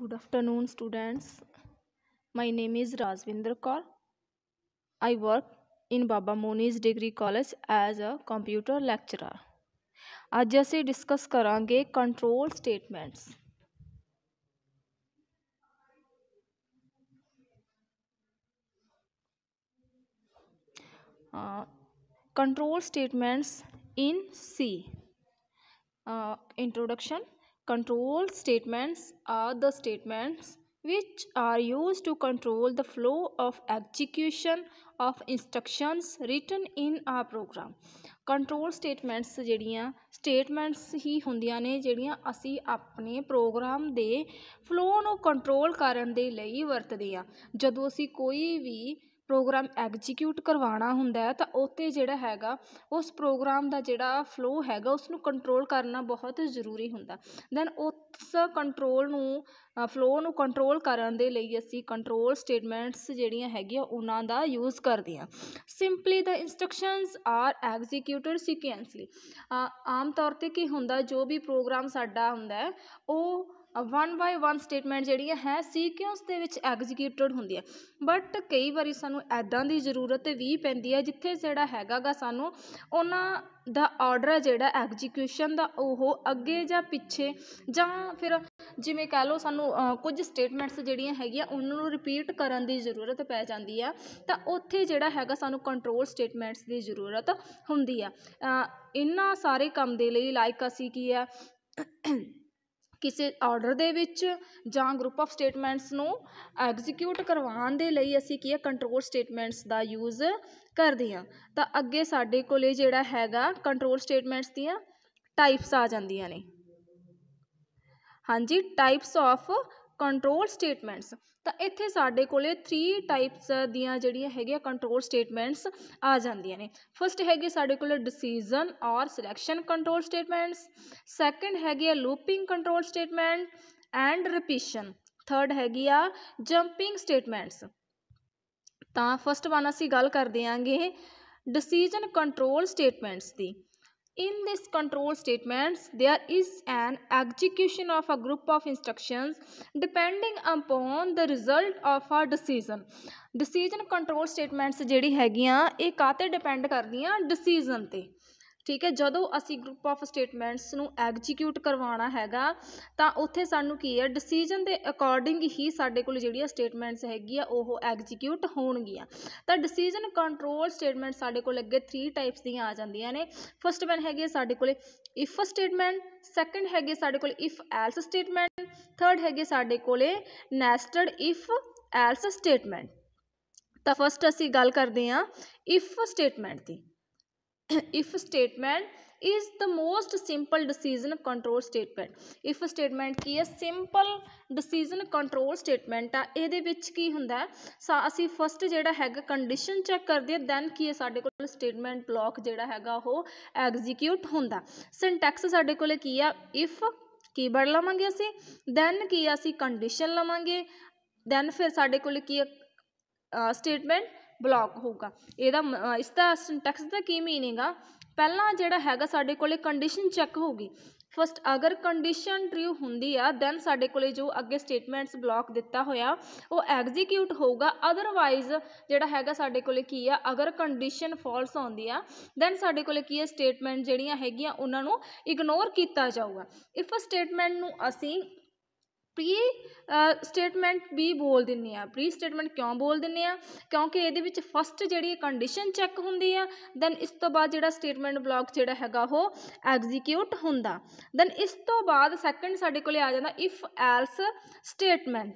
good afternoon students my name is Rajvinder Kaur I work in Baba Moni's Degree College as a computer lecturer ਅੱਜ ਅਸੀਂ discuss ਕਰਾਂਗੇ control statements. Control statements in C. introduction Control statements are the statements which are used to control the flow of execution of instructions written in a program control statements ਜਿਹੜੀਆਂ statements ਹੀ ਹੁੰਦੀਆਂ ਨੇ ਜਿਹੜੀਆਂ ਅਸੀਂ ਆਪਣੇ programme ਦੇ flow ਨੂੰ control ਕਰਨ ਦੇ ਲਈ ਵਰਤਦੇ ਹਾਂ ਜਦੋਂ ਅਸੀਂ ਕੋਈ ਵੀ ਪ੍ਰੋਗਰਾਮ ਐਗਜੀਕਿਊਟ ਕਰਵਾਉਣਾ ਹੁੰਦਾ ਹੈ ਤਾਂ ਉੱਤੇ ਜਿਹੜਾ ਹੈਗਾ ਉਸ ਪ੍ਰੋਗਰਾਮ ਦਾ ਜਿਹੜਾ ਫਲੋ ਹੈਗਾ ਉਸ ਨੂੰ ਕੰਟਰੋਲ ਕਰਨਾ ਬਹੁਤ ਜ਼ਰੂਰੀ ਹੁੰਦਾ ਦੈਨ ਉਸ ਕੰਟਰੋਲ ਨੂੰ ਫਲੋ ਨੂੰ ਕੰਟਰੋਲ ਕਰਨ ਦੇ ਲਈ ਅਸੀਂ ਕੰਟਰੋਲ ਸਟੇਟਮੈਂਟਸ ਜਿਹੜੀਆਂ ਹੈਗੀਆਂ ਉਹਨਾਂ ਦਾ ਯੂਜ਼ ਕਰਦੇ ਹਾਂ simply the instructions are executed sequentially ਆਮ ਤੌਰ ਤੇ ਕੀ ਹੁੰਦਾ ਜੋ ਵੀ ਪ੍ਰੋਗਰਾਮ ਸਾਡਾ ਹੁੰਦਾ ਉਹ ਵਨ ਬਾਈ ਵਨ ਸਟੇਟਮੈਂਟ ਜਿਹੜੀ ਹੈ ਸੀਕੁਐਂਸ ਦੇ ਵਿੱਚ ਐਗਜ਼ੀਕਿਊਟਡ ਹੁੰਦੀ ਹੈ ਬਟ ਕਈ ਵਾਰੀ ਸਾਨੂੰ ਐਦਾਂ ਦੀ ਜ਼ਰੂਰਤ ਵੀ ਪੈਂਦੀ ਹੈ ਜਿੱਥੇ ਜਿਹੜਾ ਹੈਗਾਗਾ ਸਾਨੂੰ ਉਹਨਾਂ ਦਾ ਆਰਡਰ ਜਿਹੜਾ ਐਗਜ਼ੀਕਿਊਸ਼ਨ ਦਾ ਉਹ ਅੱਗੇ ਜਾਂ ਪਿੱਛੇ ਜਾਂ ਫਿਰ ਜਿਵੇਂ ਕਹਿ ਲਓ ਸਾਨੂੰ ਕੁਝ ਸਟੇਟਮੈਂਟਸ ਜਿਹੜੀਆਂ ਹੈਗੀਆਂ ਉਹਨਾਂ ਨੂੰ ਰਿਪੀਟ ਕਰਨ ਦੀ ਜ਼ਰੂਰਤ ਪੈ ਜਾਂਦੀ ਆ ਤਾਂ ਉੱਥੇ ਜਿਹੜਾ ਹੈਗਾ ਸਾਨੂੰ ਕੰਟਰੋਲ ਸਟੇਟਮੈਂਟਸ ਦੀ ਜ਼ਰੂਰਤ ਹੁੰਦੀ ਆ ਇਹਨਾਂ ਸਾਰੇ ਕੰਮ ਦੇ ਲਈ ਲਾਇਕ ਅਸੀਂ ਕੀ ਆ ਕਿਸੇ ਆਰਡਰ ਦੇ ਵਿੱਚ ਜਾਂ ਗਰੁੱਪ ਆਫ ਸਟੇਟਮੈਂਟਸ ਨੂੰ ਐਗਜ਼ੀਕਿਊਟ ਕਰਵਾਉਣ ਦੇ ਲਈ ਅਸੀਂ ਕੀ ਹੈ ਕੰਟਰੋਲ ਸਟੇਟਮੈਂਟਸ ਦਾ ਯੂਜ਼ ਕਰਦੇ ਹਾਂ ਤਾਂ ਅੱਗੇ ਸਾਡੇ ਕੋਲੇ ਜਿਹੜਾ ਹੈਗਾ ਕੰਟਰੋਲ ਸਟੇਟਮੈਂਟਸ ਦੀਆਂ ਟਾਈਪਸ ਆ ਜਾਂਦੀਆਂ ਨੇ ਹਾਂਜੀ ਟਾਈਪਸ ਆਫ ਕੰਟਰੋਲ ਸਟੇਟਮੈਂਟਸ ਤਾਂ ਇੱਥੇ ਸਾਡੇ ਕੋਲੇ 3 ਟਾਈਪਸ ਦੀਆਂ ਜਿਹੜੀਆਂ ਹੈਗੀਆਂ ਕੰਟਰੋਲ ਸਟੇਟਮੈਂਟਸ ਆ ਜਾਂਦੀਆਂ ਨੇ ਫਸਟ ਹੈਗੀ ਸਾਡੇ ਕੋਲੇ ਡਿਸੀਜਨ ਔਰ ਸਿਲੈਕਸ਼ਨ ਕੰਟਰੋਲ ਸਟੇਟਮੈਂਟਸ ਸੈਕੰਡ ਹੈਗੀ ਆ looping control statement and repetition third ਹੈਗੀ ਆ ਜੰਪਿੰਗ ਸਟੇਟਮੈਂਟਸ ਤਾਂ ਫਸਟ ਵਨ ਅਸੀਂ ਗੱਲ ਕਰਦੇ ਆਂਗੇ ਡਿਸੀਜਨ ਕੰਟਰੋਲ ਸਟੇਟਮੈਂਟਸ ਦੀ In this control statements, there is an execution of a group of instructions depending upon the result of a decision. Decision control statements ਜਿਹੜੀ ਹੈਗੀਆਂ ਇਹ ਕਾਤੇ depend ਕਰਦੀਆਂ decision ਤੇ ਠੀਕ ਹੈ ਜਦੋਂ ਅਸੀਂ ਗਰੁੱਪ ਆਫ ਸਟੇਟਮੈਂਟਸ ਨੂੰ ਐਗਜੀਕਿਊਟ ਕਰਵਾਉਣਾ ਹੈਗਾ ਤਾਂ ਉੱਥੇ ਸਾਨੂੰ ਕੀ ਹੈ ਡਿਸੀਜਨ ਦੇ ਅਕੋਰਡਿੰਗ ਹੀ ਸਾਡੇ ਕੋਲ ਜਿਹੜੀਆਂ ਸਟੇਟਮੈਂਟਸ ਹੈਗੀ ਆ ਉਹ ਐਗਜੀਕਿਊਟ ਹੋਣਗੀਆਂ ਤਾਂ ਡਿਸੀਜਨ ਕੰਟਰੋਲ ਸਟੇਟਮੈਂਟ ਸਾਡੇ ਕੋਲ ਅੱਗੇ 3 ਟਾਈਪਸ ਦੀਆਂ ਆ ਜਾਂਦੀਆਂ ਨੇ ਫਸਟ ਵਨ ਹੈਗੇ ਸਾਡੇ ਕੋਲ ਇਫ ਸਟੇਟਮੈਂਟ ਸੈਕੰਡ ਹੈਗੇ ਸਾਡੇ ਕੋਲ ਇਫ ਐਲਸ ਸਟੇਟਮੈਂਟ ਥਰਡ ਹੈਗੇ ਸਾਡੇ ਕੋਲੇ ਨੈਸਟਡ ਇਫ ਐਲਸ ਸਟੇਟਮੈਂਟ ਤਾਂ ਫਸਟ ਅਸੀਂ ਗੱਲ ਕਰਦੇ ਹਾਂ ਇਫ ਸਟੇਟਮੈਂਟ ਦੀ if statement is the most simple decision control statement if statement ਕੀ ਹੈ simple decision control statement ਆ ਇਹਦੇ ਵਿੱਚ ਕੀ ਹੁੰਦਾ ਸਾ ਅਸੀਂ ਫਸਟ ਜਿਹੜਾ ਹੈਗਾ condition ਚੈੱਕ ਕਰਦੇ ਦੈਨ ਕੀ ਹੈ ਸਾਡੇ ਕੋਲ statement block ਜਿਹੜਾ ਹੈਗਾ ਉਹ execute ਹੁੰਦਾ syntax ਸਾਡੇ ਕੋਲ ਕੀ ਆ if ਕੀਵਰਡ ਲਵਾਂਗੇ ਅਸੀਂ ਦੈਨ ਕੀ ਅਸੀਂ ਕੰਡੀਸ਼ਨ ਲਵਾਂਗੇ ਦੈਨ ਫਿਰ ਸਾਡੇ ਕੋਲ ਕੀ ਸਟੇਟਮੈਂਟ ਬਲੌਕ ਹੋਊਗਾ ਇਹਦਾ ਇਸ ਦਾ ਸਿੰਟੈਕਸ ਦਾ ਕੀ ਮੀਨਿੰਗ ਆ ਪਹਿਲਾਂ ਜਿਹੜਾ ਹੈਗਾ ਸਾਡੇ ਕੋਲੇ ਕੰਡੀਸ਼ਨ ਚੈੱਕ ਹੋਊਗੀ ਫਸਟ ਅਗਰ ਕੰਡੀਸ਼ਨ ਟਰੂ ਹੁੰਦੀ ਆ ਦੈਨ ਸਾਡੇ ਕੋਲੇ ਜੋ ਅੱਗੇ ਸਟੇਟਮੈਂਟਸ ਬਲੌਕ ਦਿੱਤਾ ਹੋਇਆ ਉਹ ਐਗਜ਼ੀਕਿਊਟ ਹੋਊਗਾ ਅਦਰਵਾਈਜ਼ ਜਿਹੜਾ ਹੈਗਾ ਸਾਡੇ ਕੋਲੇ ਕੀ ਆ ਅਗਰ ਕੰਡੀਸ਼ਨ ਫਾਲਸ ਆਉਂਦੀ ਆ ਦੈਨ ਸਾਡੇ ਕੋਲੇ ਕੀ ਆ ਸਟੇਟਮੈਂਟ ਜਿਹੜੀਆਂ ਹੈਗੀਆਂ ਉਹਨਾਂ ਨੂੰ ਇਗਨੋਰ ਕੀਤਾ ਜਾਊਗਾ ਇਫ ਅ ਸਟੇਟਮੈਂਟ ਨੂੰ ਅਸੀਂ ਪ੍ਰੀ ਸਟੇਟਮੈਂਟ ਵੀ ਬੋਲ ਦਿੰਨੇ ਆ ਪ੍ਰੀ ਸਟੇਟਮੈਂਟ ਕਿਉਂ ਬੋਲ ਦਿੰਨੇ ਆ ਕਿਉਂਕਿ ਇਹਦੇ ਵਿੱਚ ਫਸਟ ਜਿਹੜੀ ਕੰਡੀਸ਼ਨ ਚੈੱਕ ਹੁੰਦੀ ਆ ਦੈਨ ਇਸ ਤੋਂ ਬਾਅਦ ਜਿਹੜਾ ਸਟੇਟਮੈਂਟ ਬਲਾਕ ਜਿਹੜਾ ਹੈਗਾ ਉਹ ਐਗਜ਼ੀਕਿਊਟ ਹੁੰਦਾ ਦੈਨ ਇਸ ਤੋਂ ਬਾਅਦ ਸੈਕੰਡ ਸਾਡੇ ਕੋਲੇ ਆ ਜਾਂਦਾ ਇਫ ਐਲਸ ਸਟੇਟਮੈਂਟ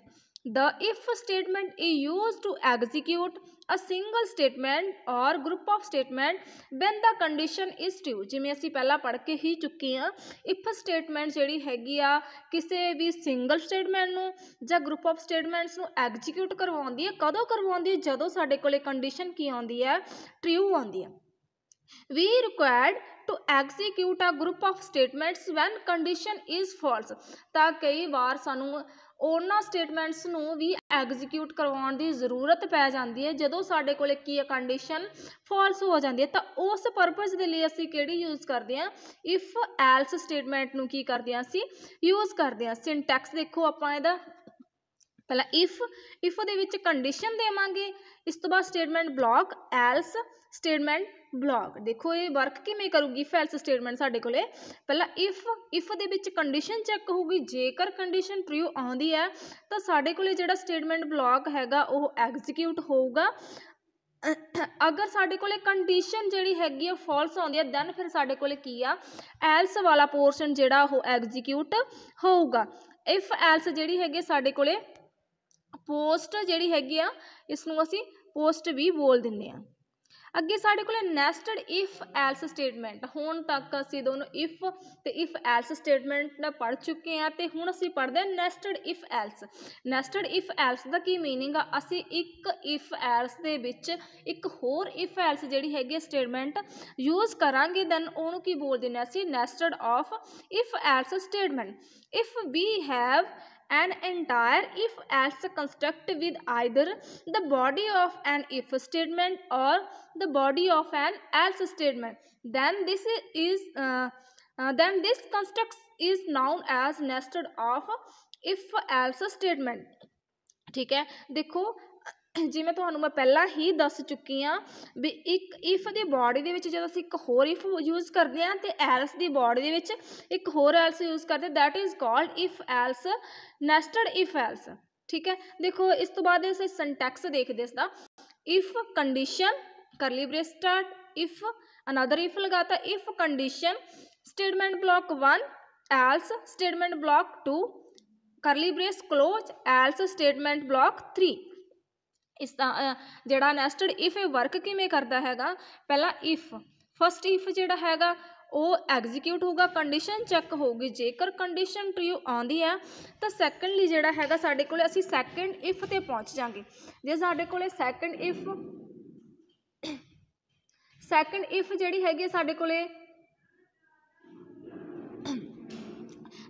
ਦਾ if statement is used to execute a single statement or group of statement when the condition is true ਜਿਵੇਂ ਅਸੀਂ ਪਹਿਲਾਂ ਪੜ੍ਹ ਕੇ ਹੀ ਚੁੱਕੇ ਹਾਂ ਇਫ ਸਟੇਟਮੈਂਟ ਜਿਹੜੀ ਹੈਗੀ ਆ ਕਿਸੇ ਵੀ ਸਿੰਗਲ ਸਟੇਟਮੈਂਟ ਨੂੰ ਜਾਂ ਗਰੁੱਪ ਆਫ ਸਟੇਟਮੈਂਟਸ ਨੂੰ ਐਗਜ਼ੀਕਿਊਟ ਕਰਵਾਉਂਦੀ ਹੈ ਕਦੋਂ ਕਰਵਾਉਂਦੀ ਹੈ ਜਦੋਂ ਸਾਡੇ ਕੋਲੇ ਕੰਡੀਸ਼ਨ ਕੀ ਆਉਂਦੀ ਹੈ ਟਰੂ ਆਉਂਦੀ ਹੈ we required to execute a group of statements when condition is false ਤਾਂ ਕਈ ਵਾਰ ਸਾਨੂੰ ਉਹਨਾਂ ਸਟੇਟਮੈਂਟਸ ਨੂੰ ਵੀ ਐਗਜ਼ੀਕਿਊਟ ਕਰਵਾਉਣ ਦੀ ਜ਼ਰੂਰਤ ਪੈ ਜਾਂਦੀ ਹੈ ਜਦੋਂ ਸਾਡੇ ਕੋਲੇ ਕੀ ਕੰਡੀਸ਼ਨ ਫਾਲਸ ਹੋ ਜਾਂਦੀ ਹੈ ਤਾਂ ਉਸ ਪਰਪਸ ਦੇ ਲਈ ਅਸੀਂ ਕਿਹੜੀ ਯੂਜ਼ ਕਰਦੇ ਹਾਂ ਇਫ ਐਲਸ ਸਟੇਟਮੈਂਟ ਨੂੰ ਕੀ ਕਰਦੇ ਹਾਂ ਅਸੀਂ ਯੂਜ਼ ਕਰਦੇ ਹਾਂ ਸਿੰਟੈਕਸ ਦੇਖੋ ਆਪਾਂ ਇਹਦਾ ਪਹਿਲਾਂ ਇਫ ਇਫ ਦੇ ਵਿੱਚ ਕੰਡੀਸ਼ਨ ਦੇਵਾਂਗੇ ਇਸ ਤੋਂ ਬਾਅਦ statement block else statement block ਦੇਖੋ ਇਹ ਵਰਕ ਕਿਵੇਂ ਕਰੂਗੀ ਫੈਲਸ ਸਟੇਟਮੈਂਟ ਸਾਡੇ ਕੋਲੇ ਪਹਿਲਾਂ ਇਫ ਇਫ ਦੇ ਵਿੱਚ ਕੰਡੀਸ਼ਨ ਚੈੱਕ ਹੋਊਗੀ ਜੇਕਰ ਕੰਡੀਸ਼ਨ ਟਰੂ ਆਉਂਦੀ ਹੈ ਤਾਂ ਸਾਡੇ ਕੋਲੇ ਜਿਹੜਾ ਸਟੇਟਮੈਂਟ ਬਲੌਕ ਹੈਗਾ ਉਹ ਐਗਜ਼ੀਕਿਊਟ ਹੋਊਗਾ ਅਗਰ ਸਾਡੇ ਕੋਲੇ ਕੰਡੀਸ਼ਨ ਜਿਹੜੀ ਹੈਗੀ ਆ ਫਾਲਸ ਆਉਂਦੀ ਆ ਦੈਨ ਫਿਰ ਸਾਡੇ ਕੋਲੇ ਕੀ ਆ ਐਲਸ ਵਾਲਾ ਪੋਰਸ਼ਨ ਜਿਹੜਾ ਉਹ ਐਗਜ਼ੀਕਿਊਟ ਹੋਊਗਾ ਇਫ ਐਲਸ ਜਿਹੜੀ ਹੈਗੀ ਸਾਡੇ ਕੋਲੇ ਪੋਸਟ ਜਿਹੜੀ ਹੈਗੀ ਆ ਇਸ ਨੂੰ ਅਸੀਂ ਪੋਸਟ ਵੀ ਬੋਲ ਦਿੰਨੇ ਆ ਅੱਗੇ ਸਾਡੇ ਕੋਲ ਨੈਸਟਡ ਇਫ ਐਲਸ ਸਟੇਟਮੈਂਟ ਹੁਣ ਤੱਕ ਅਸੀਂ ਦੋਨੋਂ ਇਫ ਤੇ ਇਫ ਐਲਸ ਸਟੇਟਮੈਂਟ ਦਾ ਪੜ ਚੁੱਕੇ ਆ ਤੇ ਹੁਣ ਅਸੀਂ ਪੜਦੇ ਆ nested if else nested if else ਦਾ ਕੀ मीनिंग ਆ ਅਸੀਂ ਇੱਕ ਇਫ ਐਲਸ ਦੇ ਵਿੱਚ ਇੱਕ ਹੋਰ ਇਫ ਐਲਸ ਜਿਹੜੀ ਹੈਗੀ ਸਟੇਟਮੈਂਟ ਯੂਜ਼ ਕਰਾਂਗੇ ਦੈਨ ਉਹਨੂੰ ਕੀ ਬੋਲ ਦਿੰਨੇ ਅਸੀਂ nested of if else statement if we have an entire if else construct with either the body of an if statement or the body of an else statement then this is uh, uh, then this construct is known as nested of if else statement ठीक है देखो ਜਿਵੇਂ ਤੁਹਾਨੂੰ ਮੈਂ ਪਹਿਲਾਂ ਹੀ ਦੱਸ ਚੁੱਕੀ ਹਾਂ ਵੀ ਇੱਕ ਇਫ ਦੀ ਬਾਡੀ ਦੇ ਵਿੱਚ ਜਦੋਂ ਅਸੀਂ ਇੱਕ ਹੋਰ ਇਫ ਯੂਜ਼ ਕਰਦੇ ਹਾਂ ਤੇ ਐਲਸ ਦੀ ਬਾਡੀ ਦੇ ਵਿੱਚ ਇੱਕ ਹੋਰ ਐਲਸ ਯੂਜ਼ ਕਰਦੇ that is called if else nested if else ਠੀਕ ਹੈ ਦੇਖੋ ਇਸ ਤੋਂ ਬਾਅਦ ਅਸੀਂ ਸਿੰਟੈਕਸ ਦੇਖਦੇ ਇਸ ਦਾ if condition curly brace start if another if ਲਗਾਤਾ if condition statement block 1 else statement block 2 curly brace close else statement block 3 ਇਸ ਦਾ ਜਿਹੜਾ ਨੈਸਟਡ ਇਫ ਇਹ ਵਰਕ ਕਿਵੇਂ ਕਰਦਾ ਹੈਗਾ ਪਹਿਲਾਂ ਇਫ ਫਸਟ ਇਫ ਜਿਹੜਾ ਹੈਗਾ ਉਹ ਐਗਜ਼ੀਕਿਊਟ ਹੋਊਗਾ ਕੰਡੀਸ਼ਨ ਚੈੱਕ ਹੋਊਗੀ ਜੇਕਰ ਕੰਡੀਸ਼ਨ ਟਰੂ ਆਉਂਦੀ ਹੈ ਤਾਂ ਸੈਕੰਡਲੀ ਜਿਹੜਾ ਹੈਗਾ ਸਾਡੇ ਕੋਲੇ ਅਸੀਂ ਸੈਕੰਡ ਇਫ ਤੇ ਪਹੁੰਚ ਜਾਾਂਗੇ ਜੇ ਸਾਡੇ ਕੋਲੇ ਸੈਕੰਡ ਇਫ ਸੈਕੰਡ ਇਫ ਜਿਹੜੀ ਹੈਗੀ ਸਾਡੇ ਕੋਲੇ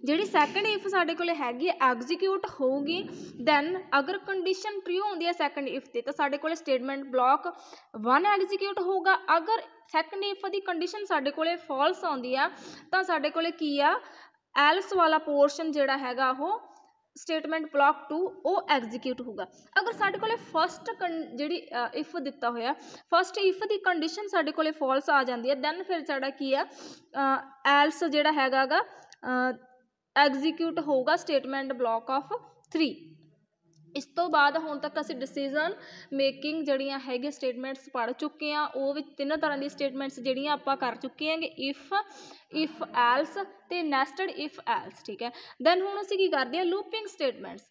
ਜਿਹੜੀ ਸੈਕੰਡ ਇਫ ਸਾਡੇ ਕੋਲ ਹੈਗੀ ਹੈ ਐਗਜ਼ੀਕਿਊਟ ਹੋਊਗੀ ਦੈਨ ਅਗਰ ਕੰਡੀਸ਼ਨ ਟਰੂ ਹੁੰਦੀ ਹੈ ਸੈਕੰਡ ਇਫ ਤੇ ਤਾਂ ਸਾਡੇ ਕੋਲ ਸਟੇਟਮੈਂਟ ਬਲਾਕ 1 ਐਗਜ਼ੀਕਿਊਟ ਹੋਊਗਾ ਅਗਰ ਸੈਕੰਡ ਇਫ ਦੀ ਕੰਡੀਸ਼ਨ ਸਾਡੇ ਕੋਲੇ ਫਾਲਸ ਆਉਂਦੀ ਆ ਤਾਂ ਸਾਡੇ ਕੋਲੇ ਕੀ ਆ ਐਲਸ ਵਾਲਾ ਪੋਰਸ਼ਨ ਜਿਹੜਾ ਹੈਗਾ ਉਹ ਸਟੇਟਮੈਂਟ ਬਲਾਕ 2 ਉਹ ਐਗਜ਼ੀਕਿਊਟ ਹੋਊਗਾ ਅਗਰ ਸਾਡੇ ਕੋਲੇ ਫਰਸਟ ਜਿਹੜੀ ਇਫ ਦਿੱਤਾ ਹੋਇਆ ਫਰਸਟ ਇਫ ਦੀ ਕੰਡੀਸ਼ਨ ਸਾਡੇ ਕੋਲੇ ਫਾਲਸ ਆ ਜਾਂਦੀ ਹੈ ਦੈਨ ਫਿਰ ਸਾਡਾ ਕੀ ਆ ਐਲਸ ਜਿਹੜਾ ਹੈਗਾਗਾ ਐਗਜ਼ੀਕਿਊਟ ਹੋਊਗਾ ਸਟੇਟਮੈਂਟ ਬਲਾਕ ਆਫ 3 ਇਸ ਤੋਂ ਬਾਅਦ ਹੁਣ ਤੱਕ ਅਸੀਂ ਡਿਸੀਜਨ ਮੇਕਿੰਗ ਜਿਹੜੀਆਂ ਹੈਗੇ ਸਟੇਟਮੈਂਟਸ ਪੜ ਚੁੱਕੇ ਆ ਉਹ ਵਿੱਚ ਤਿੰਨ ਤਰ੍ਹਾਂ ਦੀ ਸਟੇਟਮੈਂਟਸ ਜਿਹੜੀਆਂ ਆਪਾਂ ਕਰ ਚੁੱਕੇ ਆਂਗੇ ਇਫ ਇਫ ਐਲਸ ਤੇ ਨੈਸਟਡ ਇਫ ਐਲਸ ਠੀਕ ਹੈ ਦੈਨ ਹੁਣ ਅਸੀਂ ਕੀ ਕਰਦੇ ਆ looping statements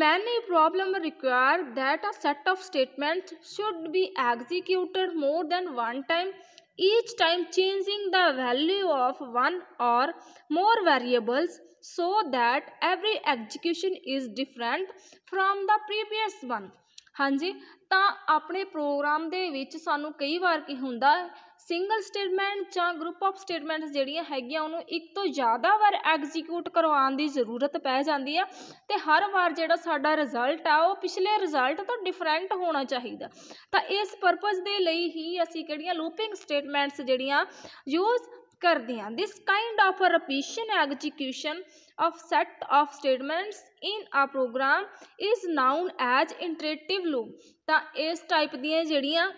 many problem require that a set of statements should be executed more than one time each time changing the value of one or more variables so that every execution is different from the previous one. हाँ जी ਤਾਂ ਆਪਣੇ programme ਦੇ ਵਿੱਚ ਸਾਨੂੰ ਕਈ ਵਾਰ ਕੀ ਹੁੰਦਾ ਸਿੰਗਲ ਸਟੇਟਮੈਂਟ ਜਾਂ ਗਰੁੱਪ ਆਫ ਸਟੇਟਮੈਂਟਸ ਜਿਹੜੀਆਂ ਹੈਗੀਆਂ ਉਹਨੂੰ ਇੱਕ ਤੋਂ ਜ਼ਿਆਦਾ ਵਾਰ ਐਗਜ਼ੀਕਿਊਟ ਕਰਵਾਉਣ ਦੀ ਜ਼ਰੂਰਤ ਪੈ ਜਾਂਦੀ ਆ ਤੇ ਹਰ ਵਾਰ ਜਿਹੜਾ ਸਾਡਾ ਰਿਜ਼ਲਟ ਆ ਉਹ ਪਿਛਲੇ ਰਿਜ਼ਲਟ ਤੋਂ ਡਿਫਰੈਂਟ ਹੋਣਾ ਚਾਹੀਦਾ ਤਾਂ ਇਸ ਪਰਪਸ ਦੇ ਲਈ ਹੀ ਅਸੀਂ ਕਿਹੜੀਆਂ ਲੂਪਿੰਗ ਸਟੇਟਮੈਂਟਸ ਜਿਹੜੀਆਂ ਯੂਜ਼ ਕਰਦੀਆਂ this kind of a repetition execution of set of statements in a program is known as iterative loop ਤਾਂ ਇਸ ਟਾਈਪ ਦੀਆਂ ਜਿਹੜੀਆਂ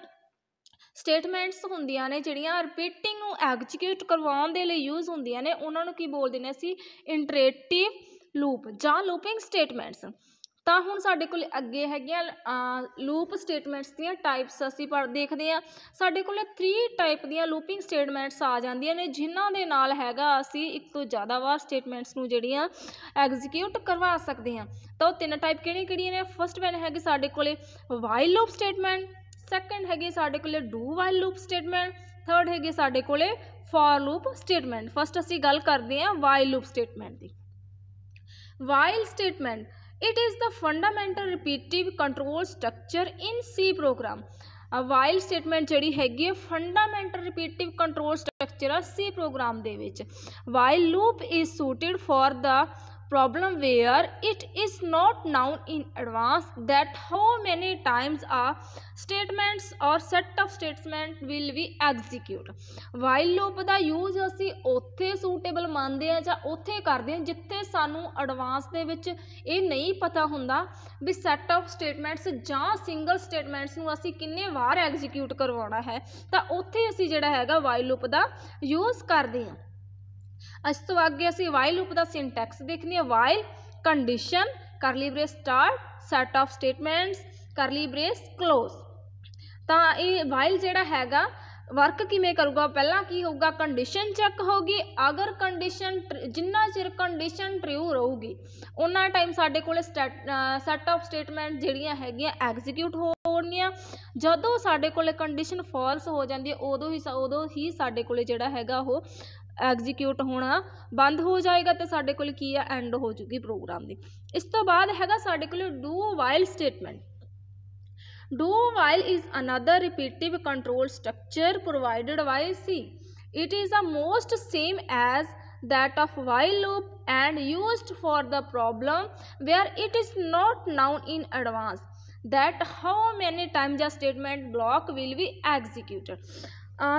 ਸਟੇਟਮੈਂਟਸ ਹੁੰਦੀਆਂ ਨੇ ਜਿਹੜੀਆਂ ਰਿਪੀਟਿੰਗ ਨੂੰ ਐਗਜ਼ੀਕਿਊਟ ਕਰਵਾਉਣ ਦੇ ਲਈ ਯੂਜ਼ ਹੁੰਦੀਆਂ ਨੇ ਉਹਨਾਂ ਨੂੰ ਕੀ ਬੋਲਦੇ ਨੇ ਅਸੀਂ ਇੰਟਰੇਟਿਵ ਲੂਪ ਜਾਂ ਲੂਪਿੰਗ ਸਟੇਟਮੈਂਟਸ ਤਾਂ ਹੁਣ ਸਾਡੇ ਕੋਲ ਅੱਗੇ ਹੈਗੀਆਂ ਲੂਪ ਸਟੇਟਮੈਂਟਸ ਦੀਆਂ ਟਾਈਪਸ ਅਸੀਂ ਪੜ ਦੇਖਦੇ ਆ ਸਾਡੇ ਕੋਲ 3 ਟਾਈਪ ਦੀਆਂ ਲੂਪਿੰਗ ਸਟੇਟਮੈਂਟਸ ਆ ਜਾਂਦੀਆਂ ਨੇ ਜਿਨ੍ਹਾਂ ਦੇ ਨਾਲ ਹੈਗਾ ਅਸੀਂ ਇੱਕ ਤੋਂ ਜ਼ਿਆਦਾ ਵਾਰ ਸਟੇਟਮੈਂਟਸ ਨੂੰ ਜਿਹੜੀਆਂ ਐਗਜ਼ੀਕਿਊਟ ਕਰਵਾ ਸਕਦੇ ਹਾਂ ਤਾਂ ਉਹ ਤਿੰਨ ਟਾਈਪ ਕਿਹੜੀਆਂ ਕਿਹੜੀਆਂ ਨੇ ਫਰਸਟ ਵਨ ਹੈਗੇ ਸਾਡੇ ਕੋਲੇ ਵਾਈਲ ਲੂਪ ਸਟੇਟਮੈਂਟ ਸੈਕੰਡ ਹੈਗੇ ਸਾਡੇ ਕੋਲੇ do while loop statement third ਹੈਗੇ ਸਾਡੇ ਕੋਲੇ ਫਾਰ ਲੂਪ ਸਟੇਟਮੈਂਟ ਫਸਟ ਅਸੀਂ ਗੱਲ ਕਰਦੇ ਹਾਂ ਵਾਈਲ ਲੂਪ ਸਟੇਟਮੈਂਟ ਦੀ while statement It is the fundamental repetitive control structure in C program. While statement ਜਿਹੜੀ ਹੈਗੀ ਹੈ ਫੰਡਾਮੈਂਟਲ ਰਿਪੀਟਿਵ ਕੰਟਰੋਲ ਸਟਰਕਚਰ ਆ ਸੀ ਪ੍ਰੋਗਰਾਮ ਦੇ ਵਿੱਚ while loop is suited for the problem where it is not known in advance that how many times a statements or set of statements will be execute while loop ਦਾ use ਅਸੀਂ ਉੱਥੇ suitable ਮੰਨਦੇ ਆ ਜਾਂ ਉੱਥੇ ਕਰਦੇ ਆ ਜਿੱਥੇ ਸਾਨੂੰ ਐਡਵਾਂਸ ਦੇ ਵਿੱਚ ਇਹ ਨਹੀਂ ਪਤਾ ਹੁੰਦਾ ਵੀ ਸੈੱਟ ਆਫ ਸਟੇਟਮੈਂਟਸ ਜਾਂ ਸਿੰਗਲ ਸਟੇਟਮੈਂਟਸ ਨੂੰ ਅਸੀਂ ਕਿੰਨੇ ਵਾਰ ਐਗਜ਼ੀਕਿਊਟ ਕਰਵਾਉਣਾ ਹੈ ਤਾਂ ਉੱਥੇ ਅਸੀਂ ਜਿਹੜਾ ਹੈਗਾ while loop ਦਾ use ਕਰਦੇ ਆ ਅੱਜ ਤੋਂ ਅੱਗੇ ਅਸੀਂ ਵਾਈਲ ਲੂਪ ਦਾ ਸਿੰਟੈਕਸ ਦੇਖਣੀ ਹੈ while condition curly brace start set of statements curly brace close ਤਾਂ ਇਹ ਵਾਈਲ ਜਿਹੜਾ ਹੈਗਾ ਵਰਕ ਕਿਵੇਂ ਕਰੂਗਾ ਪਹਿਲਾਂ ਕੀ ਹੋਊਗਾ ਕੰਡੀਸ਼ਨ ਚੈੱਕ ਹੋਗੀ ਅਗਰ ਕੰਡੀਸ਼ਨ ਜਿੰਨਾ ਚਿਰ ਕੰਡੀਸ਼ਨ ਟ੍ਰੂ ਰਹੂਗੀ ਉਹਨਾਂ ਟਾਈਮ ਸਾਡੇ ਕੋਲ ਸੈਟ ਆਫ ਸਟੇਟਮੈਂਟ ਜਿਹੜੀਆਂ ਹੈਗੀਆਂ ਐਗਜ਼ੀਕਿਊਟ ਹੋਣਗੀਆਂ ਜਦੋਂ ਸਾਡੇ ਕੋਲ ਕੰਡੀਸ਼ਨ ਫਾਲਸ ਹੋ ਜਾਂਦੀ ਹੈ ਉਦੋਂ ਹੀ ਉਦੋਂ ਹੀ ਸਾਡੇ ਕੋਲ ਜਿਹੜਾ ਹੈਗਾ ਉਹ ਐਗਜ਼ੀਕਿਊਟ ਹੋਣਾ ਬੰਦ ਹੋ ਜਾਏਗਾ ਤੇ ਸਾਡੇ ਕੋਲ ਕੀ ਆ ਐਂਡ ਹੋ ਜੂਗੀ ਪ੍ਰੋਗਰਾਮ ਦੀ ਇਸ ਤੋਂ ਬਾਅਦ ਹੈਗਾ ਸਾਡੇ ਕੋਲ do while statement do while is another repetitive control structure provided by c it is the most same as that of while loop and used for the problem where it is not known in advance that how many times the statement block will be executed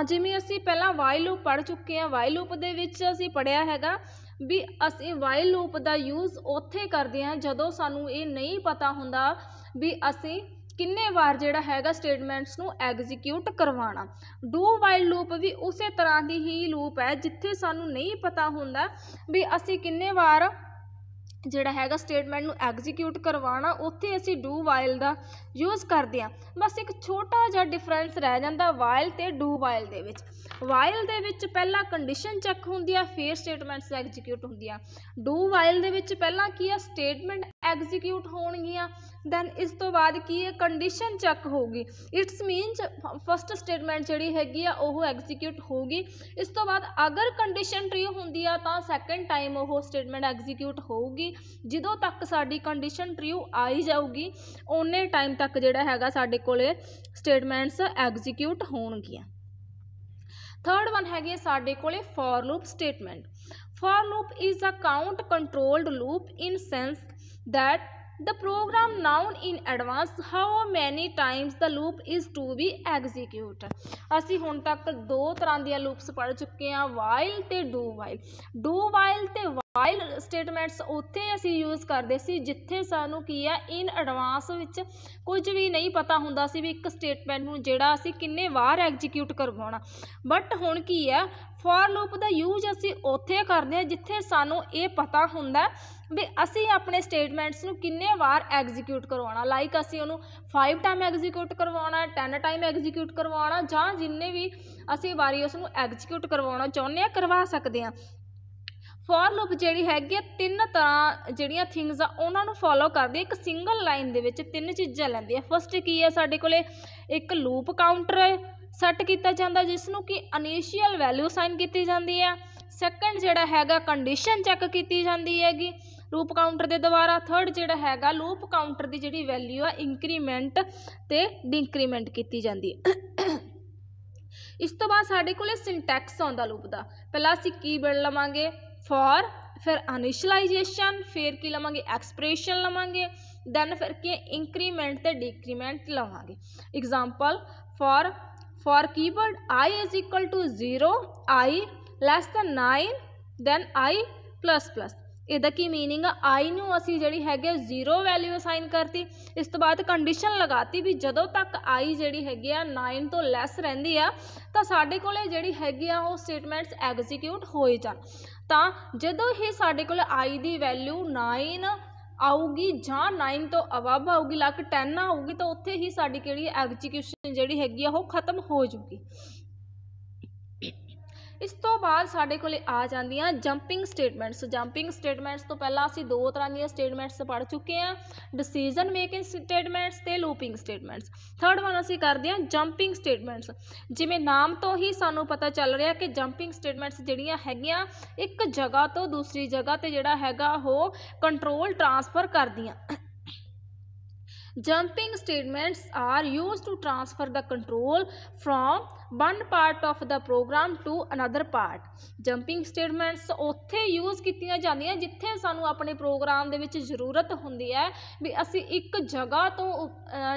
ਜਿਵੇਂ ਅਸੀਂ ਪਹਿਲਾਂ while loop ਪੜ ਚੁੱਕੇ ਹਾਂ while loop ਦੇ ਵਿੱਚ ਅਸੀਂ ਪੜਿਆ ਹੈਗਾ ਵੀ ਅਸੀਂ ਵਾਈਲ ਲੂਪ ਦਾ ਯੂਜ਼ ਉੱਥੇ ਕਰਦੇ ਹਾਂ ਜਦੋਂ ਸਾਨੂੰ ਇਹ ਨਹੀਂ ਪਤਾ ਹੁੰਦਾ ਵੀ ਅਸੀਂ ਕਿੰਨੇ ਵਾਰ ਜਿਹੜਾ ਹੈਗਾ ਸਟੇਟਮੈਂਟਸ ਨੂੰ ਐਗਜ਼ੀਕਿਊਟ ਕਰਵਾਉਣਾ ਡੂ ਵਾਈਲ ਲੂਪ ਵੀ ਉਸੇ ਤਰ੍ਹਾਂ ਦੀ ਹੀ ਲੂਪ ਹੈ ਜਿੱਥੇ ਸਾਨੂੰ ਨਹੀਂ ਪਤਾ ਹੁੰਦਾ ਵੀ ਅਸੀਂ ਕਿੰਨੇ ਵਾਰ ਜਿਹੜਾ ਹੈਗਾ ਸਟੇਟਮੈਂਟ ਨੂੰ ਐਗਜ਼ੀਕਿਊਟ ਕਰਵਾਉਣਾ ਉੱਥੇ ਅਸੀਂ ਡੂ ਵਾਈਲ ਦਾ ਯੂਜ਼ ਕਰਦੇ ਹਾਂ ਬਸ ਇੱਕ ਛੋਟਾ ਜਿਹਾ ਡਿਫਰੈਂਸ ਰਹਿ ਜਾਂਦਾ ਵਾਈਲ ਤੇ ਡੂ ਵਾਈਲ ਦੇ ਵਿੱਚ ਵਾਈਲ ਦੇ ਵਿੱਚ ਪਹਿਲਾਂ ਕੰਡੀਸ਼ਨ ਚੈੱਕ ਹੁੰਦੀ ਆ ਫਿਰ ਸਟੇਟਮੈਂਟਸ ਐਗਜ਼ੀਕਿਊਟ ਹੁੰਦੀਆਂ ਡੂ ਵਾਈਲ ਦੇ ਵਿੱਚ ਪਹਿਲਾਂ ਕੀ ਆ ਸਟੇਟਮੈਂਟ ਐਗਜ਼ੀਕਿਊਟ ਹੋਣਗੀਆਂ ਦੈਨ ਇਸ ਤੋਂ ਬਾਅਦ ਕੀ ਹੈ ਕੰਡੀਸ਼ਨ ਚੈੱਕ ਹੋਊਗੀ ਇਟਸ ਮੀਨਸ ਫਸਟ ਸਟੇਟਮੈਂਟ ਜਿਹੜੀ ਹੈਗੀ ਆ ਉਹ ਐਗਜ਼ੀਕਿਊਟ ਹੋਊਗੀ ਇਸ ਤੋਂ ਬਾਅਦ ਅਗਰ ਕੰਡੀਸ਼ਨ ਟਰੂ ਹੁੰਦੀ ਆ ਤਾਂ ਸੈਕੰਡ ਟਾਈਮ ਉਹ ਸਟੇਟਮੈਂਟ ਐਗਜ਼ੀਕਿਊਟ ਹੋਊਗੀ ਜਦੋਂ ਤੱਕ ਸਾਡੀ ਕੰਡੀਸ਼ਨ ਟਰੂ ਆਈ ਜਾਊਗੀ ਓਨੇ ਟਾਈਮ ਤੱਕ ਜਿਹੜਾ ਹੈਗਾ ਸਾਡੇ ਕੋਲੇ ਸਟੇਟਮੈਂਟਸ ਐਗਜ਼ੀਕਿਊਟ ਹੋਣਗੀਆਂ ਥਰਡ ਵਨ ਹੈਗੀ ਸਾਡੇ ਕੋਲੇ for loop statement for loop is a count controlled loop in sense that the program noun in advance how many times the loop is to be execute ਅਸੀਂ ਹੁਣ ਤੱਕ ਦੋ ਤਰ੍ਹਾਂ ਦੀਆਂ ਲੂਪਸ ਪੜ੍ਹ ਚੁੱਕੇ ਹਾਂ while ਤੇ do while do while ਤੇ ਵਾਈਲ ਸਟੇਟਮੈਂਟਸ ਉੱਥੇ ਅਸੀਂ ਯੂਜ਼ ਕਰਦੇ ਸੀ ਜਿੱਥੇ ਸਾਨੂੰ ਕੀ ਆ ਇਨ ਐਡਵਾਂਸ ਵਿੱਚ ਕੁਝ ਵੀ ਨਹੀਂ ਪਤਾ ਹੁੰਦਾ ਸੀ ਵੀ ਇੱਕ ਸਟੇਟਮੈਂਟ ਨੂੰ ਜਿਹੜਾ ਅਸੀਂ ਕਿੰਨੇ ਵਾਰ ਐਗਜ਼ੀਕਿਊਟ ਕਰਵਾਉਣਾ ਬਟ ਹੁਣ ਕੀ ਆ ਫੋਰ ਲੂਪ ਦਾ ਯੂਜ਼ ਅਸੀਂ ਉੱਥੇ ਕਰਦੇ ਹਾਂ ਜਿੱਥੇ ਸਾਨੂੰ ਇਹ ਪਤਾ ਹੁੰਦਾ ਵੀ ਅਸੀਂ ਆਪਣੇ ਸਟੇਟਮੈਂਟਸ ਨੂੰ ਕਿੰਨੇ ਵਾਰ ਐਗਜ਼ੀਕਿਊਟ ਕਰਵਾਉਣਾ ਲਾਈਕ ਅਸੀਂ ਉਹਨੂੰ 5 ਟਾਈਮ ਐਗਜ਼ੀਕਿਊਟ ਕਰਵਾਉਣਾ 10 ਟਾਈਮ ਐਗਜ਼ੀਕਿਊਟ ਕਰਵਾਉਣਾ ਜਾਂ ਜਿੰਨੇ ਵੀ ਅਸੀਂ ਵਾਰੀ ਉਸ ਨੂੰ ਐਗਜ਼ੀਕਿਊਟ ਕਰਵਾਉਣਾ ਚਾਹੁੰਦੇ ਆ ਕਰਵਾ ਸਕਦੇ ਆ ਫੋਰ ਲੂਪ ਜਿਹੜੀ ਹੈਗੀ ਆ ਤਿੰਨ ਤਰ੍ਹਾਂ ਜਿਹੜੀਆਂ ਥਿੰਗਸ ਆ ਉਹਨਾਂ ਨੂੰ ਫੋਲੋ ਕਰਦੀ ਇੱਕ ਸਿੰਗਲ ਲਾਈਨ ਦੇ ਵਿੱਚ ਤਿੰਨ ਚੀਜ਼ਾਂ ਲੈਂਦੀ ਹੈ ਫਸਟ ਕੀ ਹੈ ਸਾਡੇ ਕੋਲੇ ਇੱਕ ਲੂਪ ਕਾਊਂਟਰ ਹੈ ਸੈੱਟ ਕੀਤਾ ਜਾਂਦਾ ਜਿਸ ਨੂੰ ਕਿ ਇਨੀਸ਼ੀਅਲ ਵੈਲਿਊ ਸਾਈਨ ਕੀਤੀ ਜਾਂਦੀ ਹੈ ਸੈਕੰਡ ਜਿਹੜਾ ਹੈਗਾ ਕੰਡੀਸ਼ਨ ਚੈੱਕ ਕੀਤੀ ਜਾਂਦੀ ਹੈਗੀ ਲੂਪ ਕਾਊਂਟਰ ਦੇ ਦੁਆਰਾ ਥਰਡ ਜਿਹੜਾ ਹੈਗਾ ਲੂਪ ਕਾਊਂਟਰ ਦੀ ਜਿਹੜੀ ਵੈਲਿਊ ਆ ਇਨਕਰੀਮੈਂਟ ਤੇ ਡਿੰਕਰੀਮੈਂਟ ਕੀਤੀ ਜਾਂਦੀ ਹੈ ਇਸ ਤੋਂ ਬਾਅਦ ਸਾਡੇ ਕੋਲੇ ਸਿੰਟੈਕਸ ਆਉਂਦਾ ਲੂਪ ਦਾ ਪਹਿਲਾਂ ਅਸੀਂ ਕੀ ਬਿਲਡ ਲਵਾਂਗੇ फॉर फिर अनिशलाइजेशन फिर की लवेंगे एक्सप्रेशन लवेंगे दैन फिर के इंक्रीमेंट तो डिक्रीमेंट लवेंगे example for for keyword i is equal to zero i less than nine than i plus plus यद की मीनिंग आई न असी जी है जीरो वैल्यू असाइन करती इस तो बाद कंडीशन लगाती भी जदों तक आई जी है नाइन तो लैस रही है तो साढ़े को जड़ी है वह स्टेटमेंट्स एग्जीक्यूट हो ही जाए ਤਾਂ ਜਦੋਂ ਇਹ ਸਾਡੇ ਕੋਲ i ਦੀ ਵੈਲਿਊ 9 ਆਊਗੀ ਜਾਂ 9 ਤੋਂ ਅਵਬ ਆਊਗੀ ਲੱਕ 10 ਆਊਗੀ ਤਾਂ ਉੱਥੇ ਹੀ ਸਾਡੀ ਕਿਹੜੀ ਐਗਜੀਕਿਊਸ਼ਨ ਜਿਹੜੀ ਹੈਗੀ ਆ ਉਹ ਖਤਮ ਹੋ ਜੂਗੀ ਇਸ ਤੋਂ ਬਾਅਦ ਸਾਡੇ ਕੋਲੇ ਆ ਜਾਂਦੀਆਂ ਜੰਪਿੰਗ ਸਟੇਟਮੈਂਟਸ ਜੰਪਿੰਗ ਸਟੇਟਮੈਂਟਸ ਤੋਂ ਪਹਿਲਾਂ ਅਸੀਂ ਦੋ ਤਰ੍ਹਾਂ ਦੀਆਂ ਸਟੇਟਮੈਂਟਸ ਪੜ੍ਹ ਚੁੱਕੇ ਹਾਂ ਡਿਸੀਜਨ ਮੇਕਿੰਗ ਸਟੇਟਮੈਂਟਸ ਤੇ ਲੂਪਿੰਗ ਸਟੇਟਮੈਂਟਸ ਥਰਡ ਵਨ ਅਸੀਂ ਕਰਦੇ ਹਾਂ ਜੰਪਿੰਗ ਸਟੇਟਮੈਂਟਸ ਜਿਵੇਂ ਨਾਮ ਤੋਂ ਹੀ ਸਾਨੂੰ ਪਤਾ ਚੱਲ ਰਿਹਾ ਕਿ ਜੰਪਿੰਗ ਸਟੇਟਮੈਂਟਸ ਜਿਹੜੀਆਂ ਹੈਗੀਆਂ ਇੱਕ ਜਗ੍ਹਾ ਤੋਂ ਦੂਸਰੀ ਜਗ੍ਹਾ ਤੇ ਜਿਹੜਾ ਹੈਗਾ ਉਹ ਕੰਟਰੋਲ ਟਰਾਂਸਫਰ ਕਰਦੀਆਂ jumping statements are used to transfer the control from one part of the program to another part jumping statements ਉੱਥੇ ਯੂਜ਼ ਕੀਤੀਆਂ ਜਾਂਦੀਆਂ ਜਿੱਥੇ ਸਾਨੂੰ ਆਪਣੇ ਪ੍ਰੋਗਰਾਮ ਦੇ ਵਿੱਚ ਜ਼ਰੂਰਤ ਹੁੰਦੀ ਹੈ ਵੀ ਅਸੀਂ ਇੱਕ ਜਗ੍ਹਾ ਤੋਂ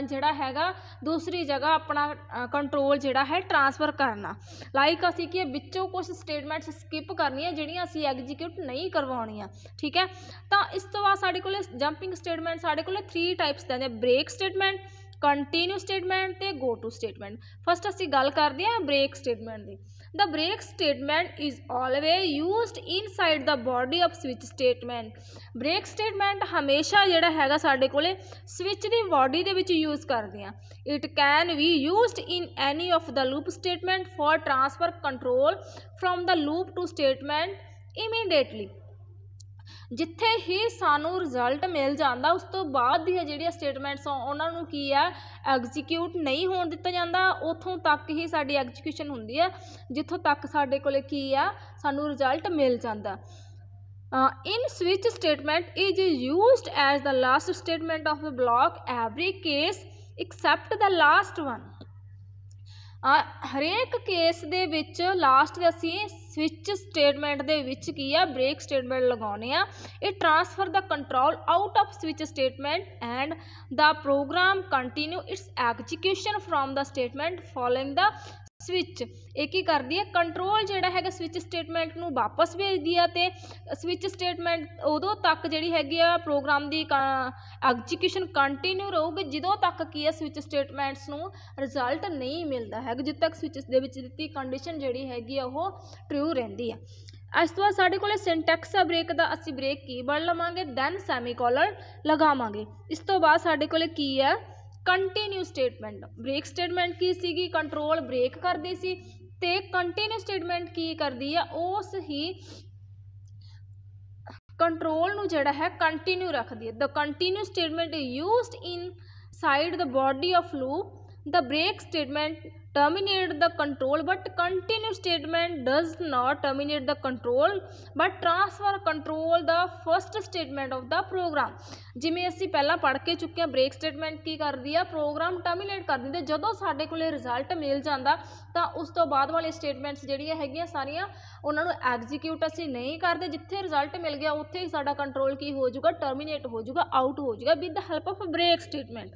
ਜਿਹੜਾ ਹੈਗਾ ਦੂਸਰੀ ਜਗ੍ਹਾ ਆਪਣਾ ਕੰਟਰੋਲ ਜਿਹੜਾ ਹੈ ਟ੍ਰਾਂਸਫਰ ਕਰਨਾ ਲਾਈਕ ਅਸੀਂ ਕੀ ਵਿੱਚੋਂ ਕੁਝ ਸਟੇਟਮੈਂਟਸ ਸਕਿਪ ਕਰਨੀਆਂ ਜਿਹੜੀਆਂ ਅਸੀਂ ਐਗਜ਼ੀਕਿਊਟ ਨਹੀਂ ਕਰਵਾਉਣੀਆਂ ਠੀਕ ਹੈ ਤਾਂ ਇਸ ਤੋਂ ਬਾਅਦ ਸਾਡੇ ਕੋਲੇ ਜੰਪਿੰਗ ਸਟੇਟਮੈਂਟ ਸਾਡੇ ਕੋਲੇ 3 ਟਾਈਪਸ ਦੇ ਨੇ ਬ੍ਰੇਕ ਸਟੇਟਮੈਂਟ ਕੰਟੀਨਿਊ ਸਟੇਟਮੈਂਟ ਤੇ ਗੋ ਟੂ ਸਟੇਟਮੈਂਟ ਫਸਟ ਅਸੀਂ ਗੱਲ ਕਰਦੇ ਹਾਂ ਬ੍ਰੇਕ ਸਟੇਟਮੈਂਟ ਦੀ the break statement is always used inside the body of switch statement break statement ਹਮੇਸ਼ਾ ਜਿਹੜਾ ਹੈਗਾ ਸਾਡੇ ਕੋਲੇ ਸਵਿਚ ਦੀ ਬਾਡੀ ਦੇ ਵਿੱਚ ਯੂਜ਼ ਕਰਦੇ ਆ it can be used in any of the loop statement for transfer control from the loop to statement immediately ਜਿੱਥੇ ਹੀ ਸਾਨੂੰ ਰਿਜ਼ਲਟ ਮਿਲ ਜਾਂਦਾ ਉਸ ਤੋਂ ਬਾਅਦ ਦੀਆਂ ਜਿਹੜੀਆਂ ਸਟੇਟਮੈਂਟਸ ਆ ਉਹਨਾਂ ਨੂੰ ਕੀ ਆ ਐਗਜ਼ੀਕਿਊਟ ਨਹੀਂ ਹੋਣ ਦਿੱਤਾ ਜਾਂਦਾ ਉੱਥੋਂ ਤੱਕ ਹੀ ਸਾਡੀ ਐਗਜ਼ੀਕਿਊਸ਼ਨ ਹੁੰਦੀ ਹੈ ਜਿੱਥੋਂ ਤੱਕ ਸਾਡੇ ਕੋਲੇ ਕੀ ਆ ਸਾਨੂੰ ਰਿਜ਼ਲਟ ਮਿਲ ਜਾਂਦਾ in switch statement is used as the last statement of a block every case except the last one ਹਰੇਕ ਕੇਸ ਦੇ ਵਿੱਚ ਲਾਸਟ ਅਸੀਂ ਸਵਿਚ ਸਟੇਟਮੈਂਟ ਦੇ ਵਿੱਚ ਕੀ ਆ ਬ੍ਰੇਕ ਸਟੇਟਮੈਂਟ ਲਗਾਉਨੇ ਆ ਇਹ transfer the control out of switch statement and the program continue its execution from the statement following the switch ਇਹ ਕੀ ਕਰਦੀ ਹੈ ਕੰਟਰੋਲ ਜਿਹੜਾ ਹੈਗਾ ਸਵਿਚ ਸਟੇਟਮੈਂਟ ਨੂੰ ਵਾਪਸ ਭੇਜਦੀ ਆ ਤੇ ਸਵਿਚ ਸਟੇਟਮੈਂਟ ਉਦੋਂ ਤੱਕ ਜਿਹੜੀ ਹੈਗੀ ਆ ਪ੍ਰੋਗਰਾਮ ਦੀ ਐਗਜ਼ੀਕਿਊਸ਼ਨ ਕੰਟੀਨਿਊ ਰਹੂਗੀ ਜਦੋਂ ਤੱਕ ਕੀ ਹੈ ਸਵਿਚ ਸਟੇਟਮੈਂਟਸ ਨੂੰ ਰਿਜ਼ਲਟ ਨਹੀਂ ਮਿਲਦਾ ਹੈਗਾ ਜਦ ਤੱਕ ਸਵਿਚਸ ਦੇ ਵਿੱਚ ਦਿੱਤੀ ਕੰਡੀਸ਼ਨ ਜਿਹੜੀ ਹੈਗੀ ਆ ਉਹ ਟਰੂ ਰਹਿੰਦੀ ਆ ਇਸ ਤੋਂ ਬਾਅਦ ਸਾਡੇ ਕੋਲੇ ਸਿੰਟੈਕਸ ਆ ਬ੍ਰੇਕ ਦਾ ਅਸੀਂ ਬ੍ਰੇਕ ਕੀ ਬਣ ਲਵਾਂਗੇ ਦੈਨ ਸੈਮੀਕੋਲਨ ਲਗਾਵਾਂਗੇ ਇਸ ਤੋਂ ਬਾਅਦ ਸਾਡੇ ਕੋਲੇ ਕੀ ਹੈ ਕੰਟੀਨਿਊ ਸਟੇਟਮੈਂਟ ਬ੍ਰੇਕ ਸਟੇਟਮੈਂਟ ਕੀ ਸੀਗੀ ਕੰਟਰੋਲ ਬ੍ਰੇਕ ਕਰਦੀ ਸੀ ਤੇ ਕੰਟੀਨਿਊ ਸਟੇਟਮੈਂਟ ਕੀ ਕਰਦੀ ਆ ਉਸ ਹੀ ਕੰਟਰੋਲ ਨੂੰ ਜਿਹੜਾ ਹੈ ਕੰਟੀਨਿਊ ਰੱਖਦੀ ਹੈ the continue statement used inside the body of loop the break statement terminate the control but continue statement does not terminate the control but transfer control the first statement of the program ਜਿਵੇਂ ਅਸੀਂ ਪਹਿਲਾਂ ਪੜ੍ਹ ਕੇ ਚੁੱਕੇ ਹਾਂ break statement ਕੀ ਕਰਦੀ ਆ programme terminate ਕਰ ਦਿੰਦੇ ਜਦੋਂ ਸਾਡੇ ਕੋਲੇ ਰਿਜ਼ਲਟ ਮਿਲ ਜਾਂਦਾ ਤਾਂ ਉਸ ਤੋਂ ਬਾਅਦ ਵਾਲੇ ਸਟੇਟਮੈਂਟਸ ਜਿਹੜੀਆਂ ਹੈਗੀਆਂ ਸਾਰੀਆਂ ਉਹਨਾਂ ਨੂੰ ਐਗਜ਼ੀਕਿਊਟ ਅਸੀਂ ਨਹੀਂ ਕਰਦੇ ਜਿੱਥੇ ਰਿਜ਼ਲਟ ਮਿਲ ਗਿਆ ਉੱਥੇ ਹੀ ਸਾਡਾ ਕੰਟਰੋਲ ਕੀ ਹੋ ਜਾਊਗਾ ਟਰਮੀਨੇਟ ਹੋ ਜਾਊਗਾ ਆਊਟ ਹੋ ਜਾਊਗਾ with the help of break statement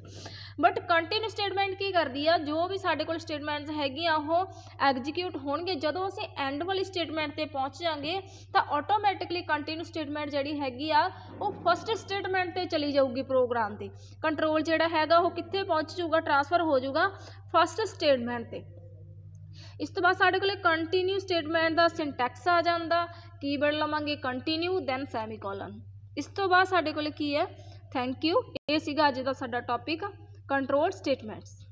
but continue statement ਕੀ ਕਰਦੀ ਆ ਜੋ ਵੀ ਸਾਡੇ ਕੋਲ ਸਟੇਟ स्टेटमेंट्स है एग्जीक्यूट हो जो असं एंड वाली स्टेटमेंट पर पहुँच जाएंगे तो ऑटोमैटिकली कंटिन्यू स्टेटमेंट जी है वो फस्ट स्टेटमेंट पर चली जाऊगी प्रोग्राम से कंट्रोल जोड़ा है वह कितने पहुँच जूगा ट्रांसफर हो जूगा फस्ट स्टेटमेंट पर इस तो बाद कंटिन्यू स्टेटमेंट का सिंटैक्स आ जाता की बढ़ लवेंगे कंटिन्यू दैन सैमीकोलन इस तो बाद थैंक यू ये अज का साडा टॉपिक कंट्रोल स्टेटमेंट्स